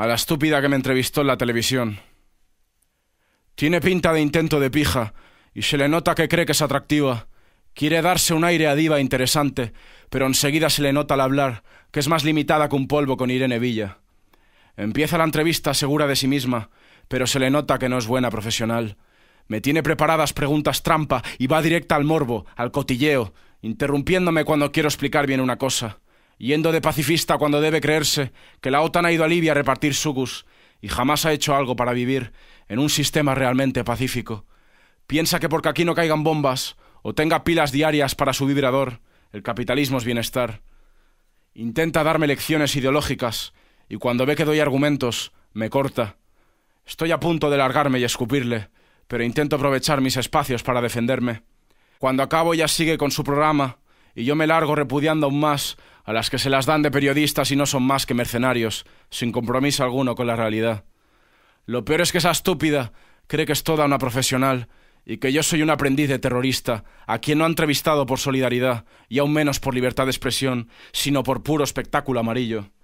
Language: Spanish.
A la estúpida que me entrevistó en la televisión. Tiene pinta de intento de pija, y se le nota que cree que es atractiva. Quiere darse un aire a diva interesante, pero enseguida se le nota al hablar que es más limitada que un polvo con Irene Villa. Empieza la entrevista segura de sí misma, pero se le nota que no es buena profesional. Me tiene preparadas preguntas trampa y va directa al morbo, al cotilleo, interrumpiéndome cuando quiero explicar bien una cosa yendo de pacifista cuando debe creerse que la OTAN ha ido a Libia a repartir sucus y jamás ha hecho algo para vivir en un sistema realmente pacífico. Piensa que porque aquí no caigan bombas o tenga pilas diarias para su vibrador, el capitalismo es bienestar. Intenta darme lecciones ideológicas y cuando ve que doy argumentos, me corta. Estoy a punto de largarme y escupirle, pero intento aprovechar mis espacios para defenderme. Cuando acabo ya sigue con su programa y yo me largo repudiando aún más a las que se las dan de periodistas y no son más que mercenarios, sin compromiso alguno con la realidad. Lo peor es que esa estúpida cree que es toda una profesional y que yo soy un aprendiz de terrorista, a quien no ha entrevistado por solidaridad y aún menos por libertad de expresión, sino por puro espectáculo amarillo.